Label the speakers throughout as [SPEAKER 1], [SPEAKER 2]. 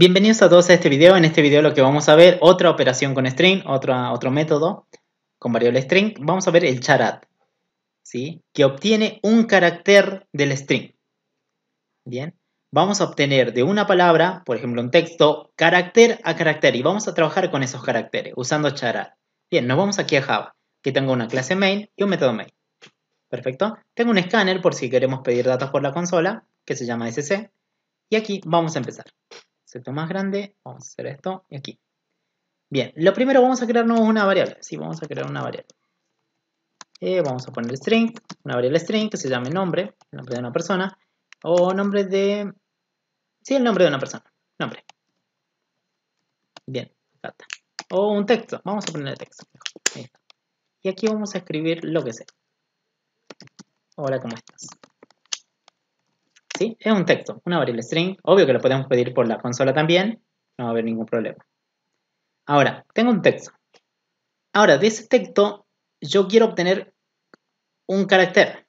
[SPEAKER 1] Bienvenidos a todos a este video. En este video lo que vamos a ver, otra operación con string, otra, otro método con variable string. Vamos a ver el charat, ¿sí? que obtiene un carácter del string. Bien, vamos a obtener de una palabra, por ejemplo un texto, carácter a carácter y vamos a trabajar con esos caracteres usando charat. Bien, nos vamos aquí a Java, que tengo una clase main y un método main. Perfecto. Tengo un escáner por si queremos pedir datos por la consola, que se llama SC. Y aquí vamos a empezar. Excepto más grande, vamos a hacer esto y aquí. Bien, lo primero vamos a crearnos una variable. Sí, vamos a crear una variable. Eh, vamos a poner string, una variable string que se llame nombre, el nombre de una persona, o nombre de... Sí, el nombre de una persona, nombre. Bien, acá está. O un texto, vamos a poner el texto. Y aquí vamos a escribir lo que sea. Hola, ¿cómo estás? Es un texto, una variable string. Obvio que lo podemos pedir por la consola también, no va a haber ningún problema. Ahora, tengo un texto. Ahora, de ese texto yo quiero obtener un carácter,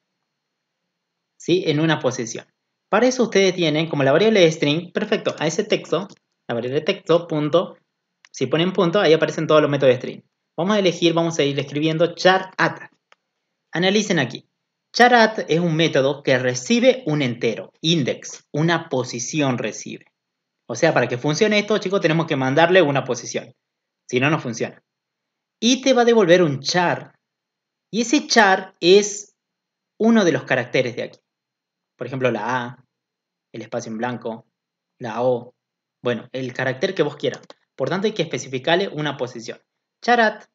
[SPEAKER 1] ¿sí? En una posición. Para eso ustedes tienen como la variable string, perfecto, a ese texto, la variable texto, punto, si ponen punto, ahí aparecen todos los métodos de string. Vamos a elegir, vamos a ir escribiendo char at. Analicen aquí. Charat es un método que recibe un entero, index, una posición recibe. O sea, para que funcione esto, chicos, tenemos que mandarle una posición. Si no, no funciona. Y te va a devolver un char. Y ese char es uno de los caracteres de aquí. Por ejemplo, la A, el espacio en blanco, la O. Bueno, el carácter que vos quieras. Por tanto, hay que especificarle una posición. Charat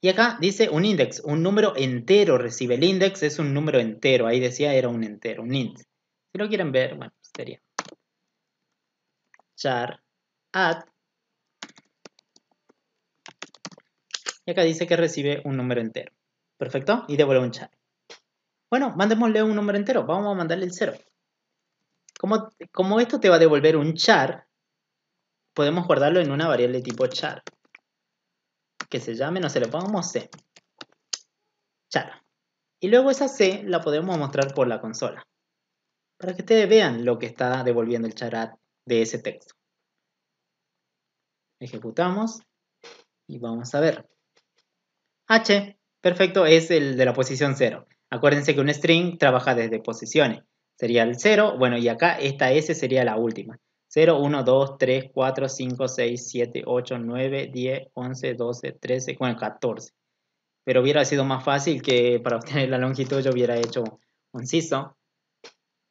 [SPEAKER 1] y acá dice un index, un número entero recibe. El index es un número entero, ahí decía era un entero, un int. Si lo quieren ver, bueno, pues, sería char add. Y acá dice que recibe un número entero. Perfecto, y devuelve un char. Bueno, mandémosle un número entero, vamos a mandarle el cero. Como, como esto te va a devolver un char, podemos guardarlo en una variable tipo char que se llame, no se lo pongamos C. Chara. Y luego esa C la podemos mostrar por la consola. Para que ustedes vean lo que está devolviendo el charat de ese texto. Ejecutamos y vamos a ver. H, perfecto, es el de la posición 0. Acuérdense que un string trabaja desde posiciones. Sería el 0, bueno, y acá esta S sería la última. 0, 1, 2, 3, 4, 5, 6, 7, 8, 9, 10, 11, 12, 13, bueno, 14. Pero hubiera sido más fácil que para obtener la longitud yo hubiera hecho un CISO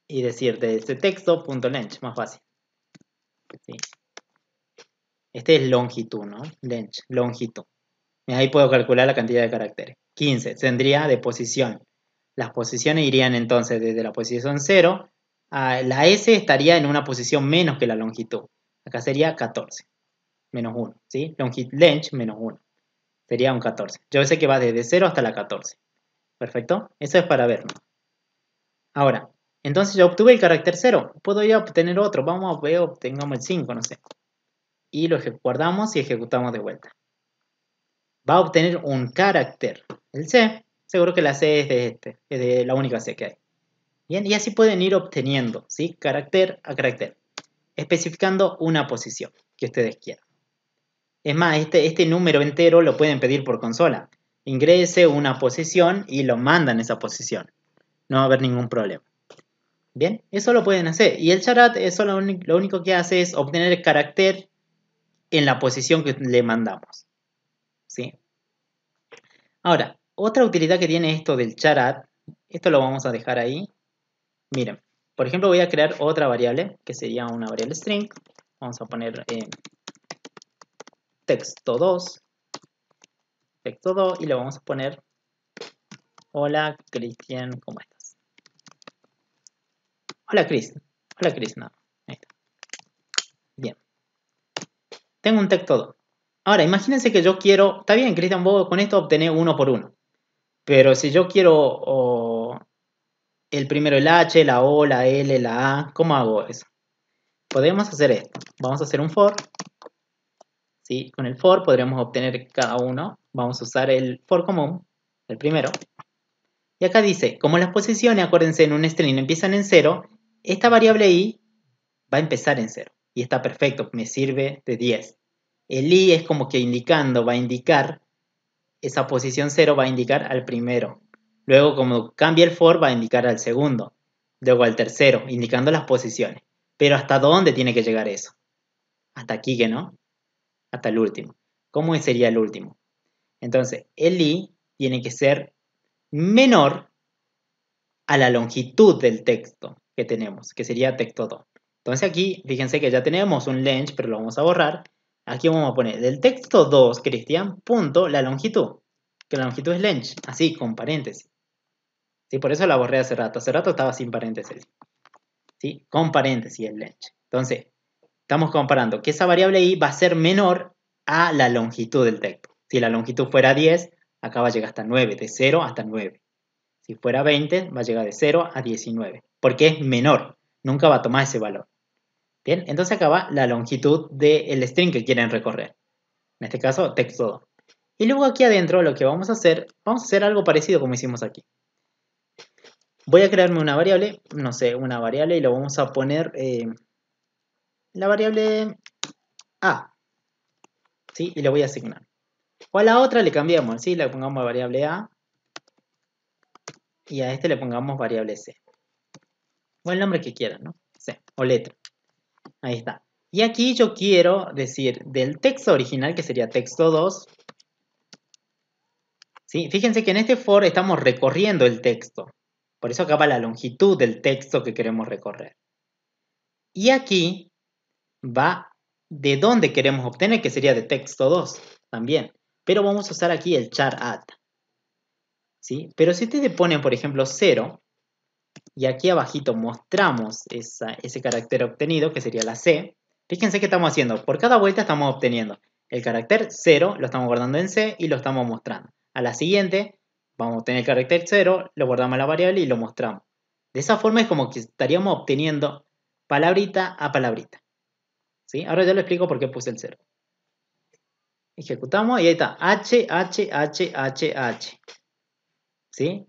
[SPEAKER 1] y decir de este texto más fácil. Este es longitud, ¿no? Length, longitud. Y ahí puedo calcular la cantidad de caracteres. 15, tendría de posición. Las posiciones irían entonces desde la posición 0 la S estaría en una posición menos que la longitud. Acá sería 14, menos 1, ¿sí? length menos 1. Sería un 14. Yo sé que va desde 0 hasta la 14. ¿Perfecto? Eso es para verlo. Ahora, entonces yo obtuve el carácter 0. Puedo ya obtener otro. Vamos a ver, obtengamos el 5, no sé. Y lo guardamos y ejecutamos de vuelta. Va a obtener un carácter. El C, seguro que la C es de este, es de la única C que hay. Bien, y así pueden ir obteniendo, ¿sí? Carácter a carácter, especificando una posición que ustedes quieran. Es más, este, este número entero lo pueden pedir por consola. Ingrese una posición y lo mandan esa posición. No va a haber ningún problema. Bien, eso lo pueden hacer. Y el charat, eso lo, lo único que hace es obtener el carácter en la posición que le mandamos. ¿Sí? Ahora, otra utilidad que tiene esto del charat, esto lo vamos a dejar ahí, Miren, por ejemplo, voy a crear otra variable, que sería una variable string. Vamos a poner eh, texto 2, texto 2, y le vamos a poner hola Cristian, ¿cómo estás? Hola Cristian hola Cristina. Ahí está. Bien. Tengo un texto 2. Ahora, imagínense que yo quiero, está bien, Cristian, vos con esto obtener uno por uno. Pero si yo quiero el primero el H, la O, la L, la A. ¿Cómo hago eso? Podemos hacer esto. Vamos a hacer un for. ¿sí? Con el for podríamos obtener cada uno. Vamos a usar el for común, el primero. Y acá dice, como las posiciones, acuérdense, en un string empiezan en cero, esta variable i va a empezar en cero, Y está perfecto, me sirve de 10. El i es como que indicando, va a indicar, esa posición cero va a indicar al primero, Luego, como cambia el for, va a indicar al segundo, luego al tercero, indicando las posiciones. Pero ¿hasta dónde tiene que llegar eso? Hasta aquí que no, hasta el último. ¿Cómo sería el último? Entonces, el i tiene que ser menor a la longitud del texto que tenemos, que sería texto 2. Entonces aquí, fíjense que ya tenemos un length, pero lo vamos a borrar. Aquí vamos a poner del texto 2, Cristian, punto, la longitud. Que la longitud es length, así, con paréntesis. Por eso la borré hace rato. Hace rato estaba sin paréntesis. ¿sí? Con paréntesis el length. Entonces, estamos comparando que esa variable i va a ser menor a la longitud del texto. Si la longitud fuera 10, acá va a llegar hasta 9, de 0 hasta 9. Si fuera 20, va a llegar de 0 a 19, porque es menor, nunca va a tomar ese valor. Bien, entonces acá va la longitud del string que quieren recorrer. En este caso, texto 2. Y luego aquí adentro lo que vamos a hacer, vamos a hacer algo parecido como hicimos aquí. Voy a crearme una variable, no sé, una variable y lo vamos a poner eh, la variable A. ¿sí? Y le voy a asignar. O a la otra le cambiamos, ¿sí? Le pongamos variable A y a este le pongamos variable C. O el nombre que quieran, ¿no? C o letra. Ahí está. Y aquí yo quiero decir del texto original, que sería texto 2, ¿sí? Fíjense que en este for estamos recorriendo el texto. Por eso acá la longitud del texto que queremos recorrer. Y aquí va de dónde queremos obtener, que sería de texto 2 también. Pero vamos a usar aquí el char at. ¿Sí? Pero si ustedes ponen, por ejemplo, 0, y aquí abajito mostramos ese carácter obtenido, que sería la C, fíjense qué estamos haciendo. Por cada vuelta estamos obteniendo el carácter 0, lo estamos guardando en C y lo estamos mostrando. A la siguiente vamos a obtener el carácter 0, lo guardamos en la variable y lo mostramos. De esa forma es como que estaríamos obteniendo palabrita a palabrita. ¿Sí? Ahora ya lo explico por qué puse el 0. Ejecutamos y ahí está. H, H, H, H, H. ¿Sí?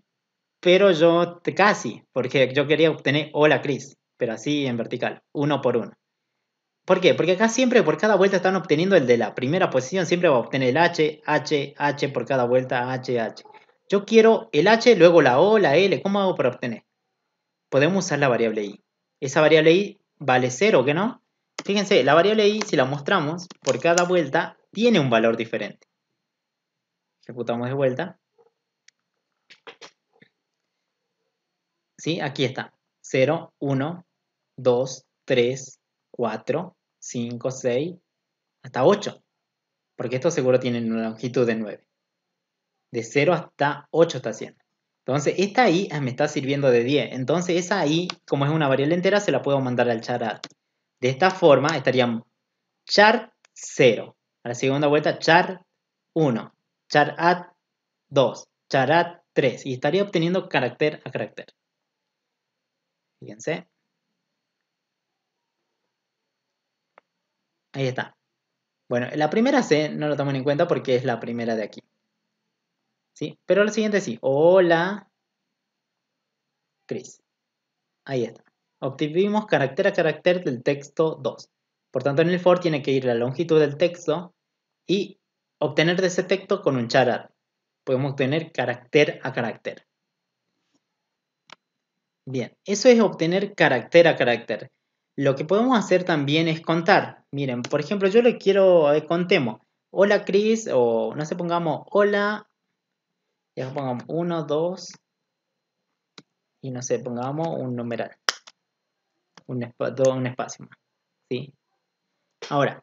[SPEAKER 1] Pero yo casi, porque yo quería obtener hola Cris, pero así en vertical, uno por uno. ¿Por qué? Porque acá siempre por cada vuelta están obteniendo el de la primera posición, siempre va a obtener el H, H, H por cada vuelta, H, H. Yo quiero el h, luego la o, la l. ¿Cómo hago para obtener? Podemos usar la variable i. Esa variable i vale 0, ¿qué no? Fíjense, la variable i, si la mostramos, por cada vuelta tiene un valor diferente. Ejecutamos de vuelta. ¿Sí? Aquí está. 0, 1, 2, 3, 4, 5, 6, hasta 8. Porque esto seguro tienen una longitud de 9 de 0 hasta 8 está haciendo. Entonces, esta i ah, me está sirviendo de 10. Entonces, esa i, como es una variable entera, se la puedo mandar al char De esta forma, estaríamos char 0. A la segunda vuelta, char 1, char 2, char 3. Y estaría obteniendo carácter a carácter. Fíjense. Ahí está. Bueno, la primera C no lo toman en cuenta porque es la primera de aquí. Pero lo siguiente sí. Hola, Chris. Ahí está. Obtuvimos carácter a carácter del texto 2. Por tanto, en el for tiene que ir la longitud del texto y obtener de ese texto con un charar. Podemos obtener carácter a carácter. Bien, eso es obtener carácter a carácter. Lo que podemos hacer también es contar. Miren, por ejemplo, yo le quiero, eh, contemos, hola Chris, o no sé, pongamos, hola y pongamos 1, 2 y no sé, pongamos un numeral. Un, un espacio más. ¿sí? Ahora,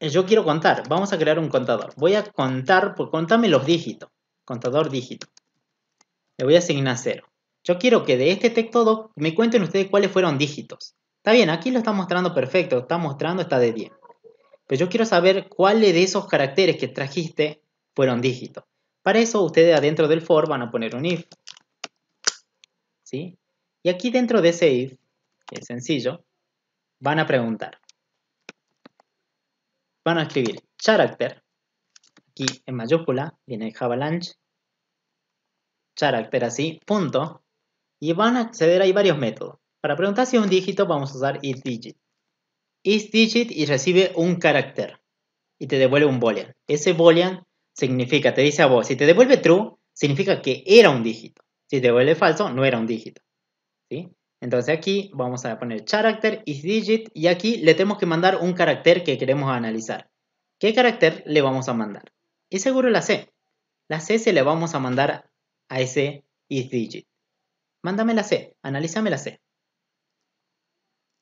[SPEAKER 1] yo quiero contar. Vamos a crear un contador. Voy a contar, por pues, contame los dígitos. Contador dígito. Le voy a asignar 0. Yo quiero que de este texto me cuenten ustedes cuáles fueron dígitos. Está bien, aquí lo está mostrando perfecto. Está mostrando, está de 10. Pero yo quiero saber cuáles de esos caracteres que trajiste fueron dígitos. Para eso ustedes adentro del for van a poner un if. ¿Sí? Y aquí dentro de ese if, que es sencillo, van a preguntar. Van a escribir character, aquí en mayúscula, viene Javalanche, character así, punto, y van a acceder, a varios métodos. Para preguntar si es un dígito vamos a usar isDigit. isDigit y recibe un carácter y te devuelve un boolean. Ese boolean significa, te dice a vos, si te devuelve true, significa que era un dígito. Si te devuelve falso, no era un dígito. ¿sí? Entonces aquí vamos a poner character is digit y aquí le tenemos que mandar un carácter que queremos analizar. ¿Qué carácter le vamos a mandar? Y seguro la C. La C se le vamos a mandar a ese is digit. Mándame la C, analízame la C.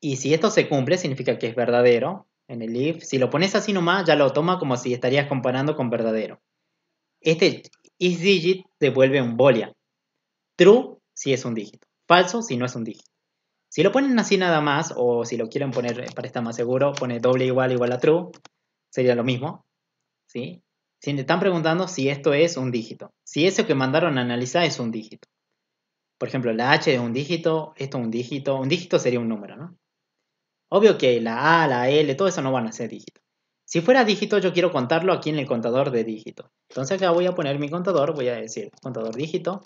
[SPEAKER 1] Y si esto se cumple, significa que es verdadero en el if. Si lo pones así nomás, ya lo toma como si estarías comparando con verdadero. Este isDigit devuelve un boolean. True si es un dígito. Falso si no es un dígito. Si lo ponen así nada más, o si lo quieren poner eh, para estar más seguro, pone doble igual igual a true, sería lo mismo. ¿sí? Si te están preguntando si esto es un dígito. Si eso que mandaron a analizar es un dígito. Por ejemplo, la H es un dígito, esto es un dígito. Un dígito sería un número, ¿no? Obvio que la A, la L, todo eso no van a ser dígitos. Si fuera dígito, yo quiero contarlo aquí en el contador de dígito. Entonces acá voy a poner mi contador, voy a decir contador dígito,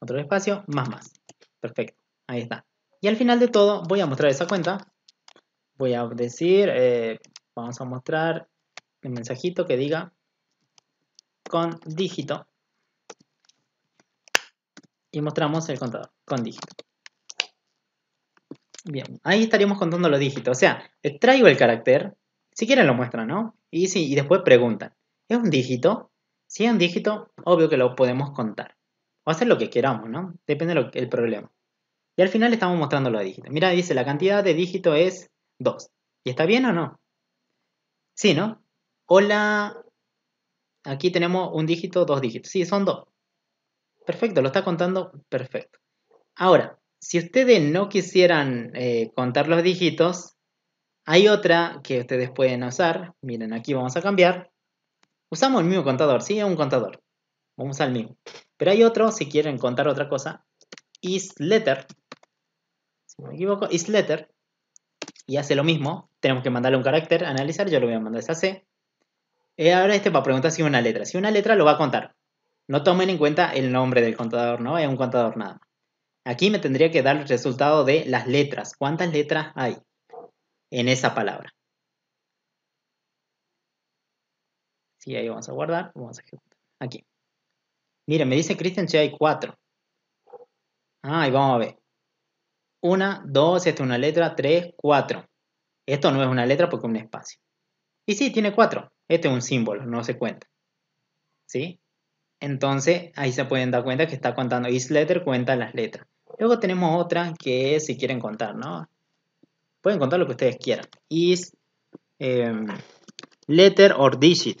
[SPEAKER 1] otro espacio, más más. Perfecto, ahí está. Y al final de todo voy a mostrar esa cuenta. Voy a decir, eh, vamos a mostrar el mensajito que diga con dígito. Y mostramos el contador con dígito. Bien, ahí estaríamos contando los dígitos. O sea, traigo el carácter, si quieren lo muestran, ¿no? Y, y después preguntan, ¿es un dígito? Si es un dígito, obvio que lo podemos contar. O hacer lo que queramos, ¿no? Depende del problema. Y al final estamos mostrando los dígitos. Mira, dice, la cantidad de dígito es 2. ¿Y está bien o no? Sí, ¿no? Hola, aquí tenemos un dígito, dos dígitos. Sí, son dos. Perfecto, lo está contando perfecto. Ahora, si ustedes no quisieran eh, contar los dígitos, hay otra que ustedes pueden usar. Miren, aquí vamos a cambiar. Usamos el mismo contador, ¿sí? Es Un contador. Vamos al mismo. Pero hay otro, si quieren contar otra cosa, isLetter. Si no me equivoco, isLetter. Y hace lo mismo. Tenemos que mandarle un carácter, analizar. Yo lo voy a mandar a C. Y eh, ahora este va a preguntar si una letra. Si una letra lo va a contar. No tomen en cuenta el nombre del contador, ¿no? Es un contador nada Aquí me tendría que dar el resultado de las letras. ¿Cuántas letras hay en esa palabra? Sí, ahí vamos a guardar. Vamos a ejecutar. Aquí. Mira, me dice Christian si hay cuatro. Ah, ahí vamos a ver. Una, dos, esta es una letra, tres, cuatro. Esto no es una letra porque es un espacio. Y sí, tiene cuatro. Este es un símbolo, no se cuenta. ¿Sí? Entonces, ahí se pueden dar cuenta que está contando. This letter cuenta las letras. Luego tenemos otra que si quieren contar, ¿no? Pueden contar lo que ustedes quieran. Is em, letter or digit.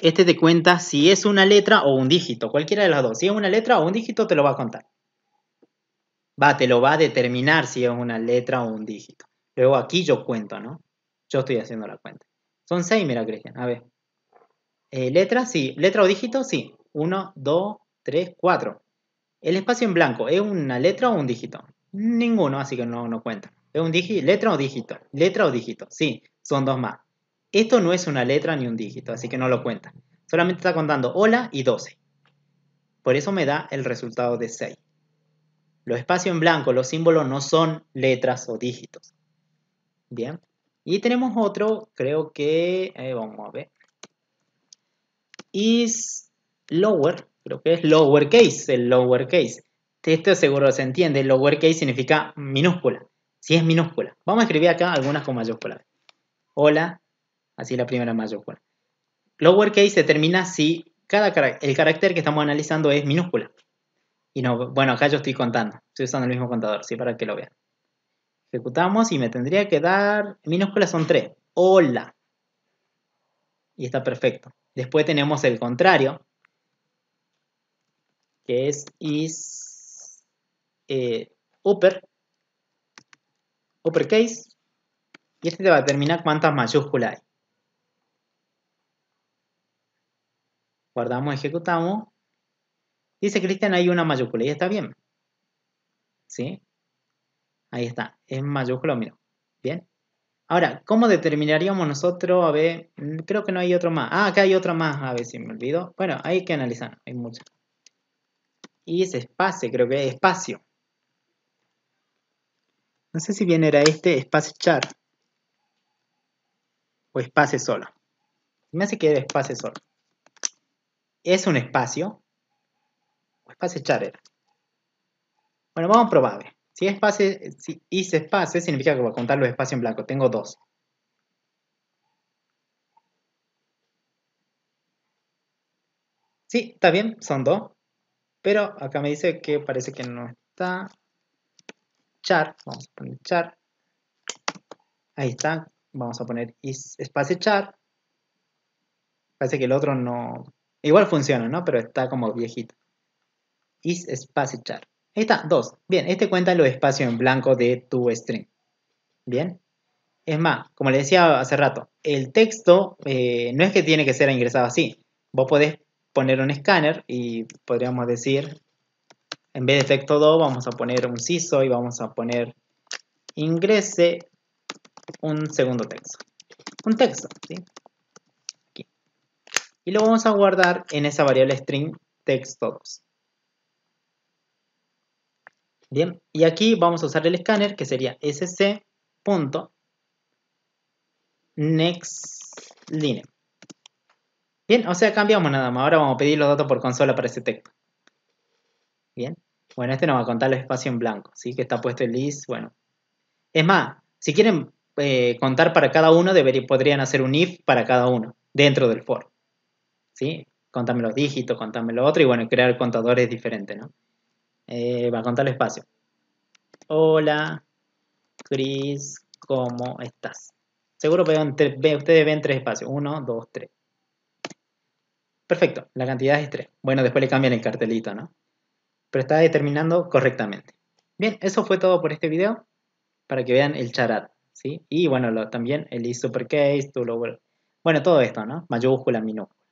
[SPEAKER 1] Este te cuenta si es una letra o un dígito, cualquiera de las dos. Si es una letra o un dígito, te lo va a contar. Va, te lo va a determinar si es una letra o un dígito. Luego aquí yo cuento, ¿no? Yo estoy haciendo la cuenta. Son seis, mira, Cristian. A ver. Eh, letra, sí. Letra o dígito, sí. Uno, dos, tres, cuatro. El espacio en blanco, ¿es una letra o un dígito? Ninguno, así que no, cuenta. ¿Es un dígito? ¿Letra o dígito? ¿Letra o dígito? Sí, son dos más. Esto no es una letra ni un dígito, así que no lo cuenta. Solamente está contando hola y 12. Por eso me da el resultado de 6. Los espacios en blanco, los símbolos no son letras o dígitos. Bien. Y tenemos otro, creo que... Eh, vamos a ver. Is lower creo que es lowercase, el lowercase. Esto seguro se entiende, lowercase significa minúscula, si es minúscula. Vamos a escribir acá algunas con mayúsculas. Hola, así la primera mayúscula. Lowercase determina si cada el carácter que estamos analizando es minúscula. Y no, bueno, acá yo estoy contando, estoy usando el mismo contador, sí, para que lo vean. Ejecutamos y me tendría que dar, minúsculas son tres, hola. Y está perfecto. Después tenemos el contrario, que es is eh, upper, uppercase, y este te va a determinar cuántas mayúsculas hay. Guardamos, ejecutamos. Dice Cristian, hay una mayúscula y está bien. ¿Sí? Ahí está, es mayúscula, mira. Bien. Ahora, ¿cómo determinaríamos nosotros? A ver, mm, creo que no hay otro más. Ah, acá hay otro más, a ver si me olvido. Bueno, hay que analizar, hay muchas. Y es espacio, creo que es espacio. No sé si bien era este espacio char o espacio solo. Me hace que era espacio solo. Es un espacio o espacio char era. Bueno, vamos a probar. Si es espacio, si hice espacio, significa que voy a contar los espacios en blanco. Tengo dos. Sí, está bien, son dos. Pero acá me dice que parece que no está. Char, vamos a poner char. Ahí está, vamos a poner is, espacio char. Parece que el otro no... Igual funciona, ¿no? Pero está como viejito. Is espacio char. Ahí está, dos. Bien, este cuenta los espacios en blanco de tu string. Bien. Es más, como le decía hace rato, el texto eh, no es que tiene que ser ingresado así. Vos podés poner un escáner y podríamos decir, en vez de texto 2 vamos a poner un CISO y vamos a poner ingrese un segundo texto. Un texto, Y lo vamos a guardar en esa variable string texto 2. Bien, y aquí vamos a usar el escáner que sería sc.nextline. Bien, o sea, cambiamos nada más. Ahora vamos a pedir los datos por consola para ese texto. Bien. Bueno, este nos va a contar el espacio en blanco, ¿sí? Que está puesto el list, bueno. Es más, si quieren eh, contar para cada uno, podrían hacer un if para cada uno, dentro del for. ¿Sí? Contame los dígitos, contame lo otro, y bueno, crear contadores diferentes, ¿no? Eh, va a contar el espacio. Hola, Chris, ¿cómo estás? Seguro que ustedes ven tres espacios. Uno, dos, tres. Perfecto, la cantidad es 3. Bueno, después le cambian el cartelito, ¿no? Pero está determinando correctamente. Bien, eso fue todo por este video, para que vean el charat, ¿sí? Y bueno, también el supercase, bueno, todo esto, ¿no? Mayúscula, minúscula.